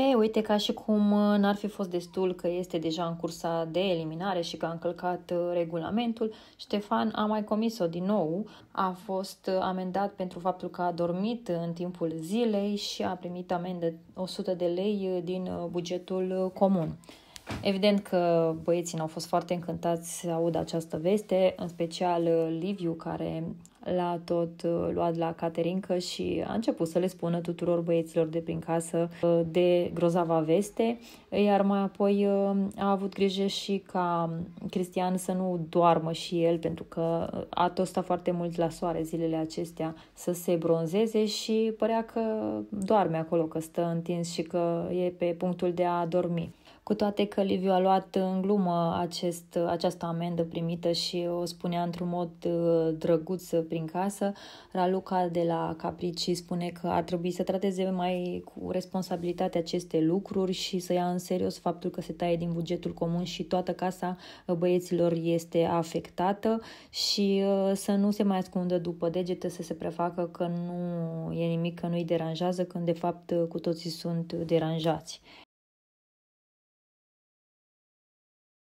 E, uite, ca și cum uh, n-ar fi fost destul că este deja în cursa de eliminare și că a încălcat uh, regulamentul, Ștefan a mai comis-o din nou. A fost uh, amendat pentru faptul că a dormit în timpul zilei și a primit amendă 100 de lei din bugetul comun. Evident că băieții n-au fost foarte încântați să audă această veste, în special uh, Liviu, care l-a tot uh, luat la Caterinca și a început să le spună tuturor băieților de prin casă uh, de grozava veste, iar mai apoi a avut grijă și ca Cristian să nu doarmă și el, pentru că a tostat foarte mult la soare zilele acestea să se bronzeze și părea că doarme acolo, că stă întins și că e pe punctul de a dormi cu toate că Liviu a luat în glumă acest, această amendă primită și o spunea într-un mod uh, drăguț prin casă. Raluca de la Caprici spune că ar trebui să trateze mai cu responsabilitate aceste lucruri și să ia în serios faptul că se taie din bugetul comun și toată casa uh, băieților este afectată și uh, să nu se mai ascundă după degete, să se prefacă că nu e nimic, că nu-i deranjează, când de fapt cu toții sunt deranjați.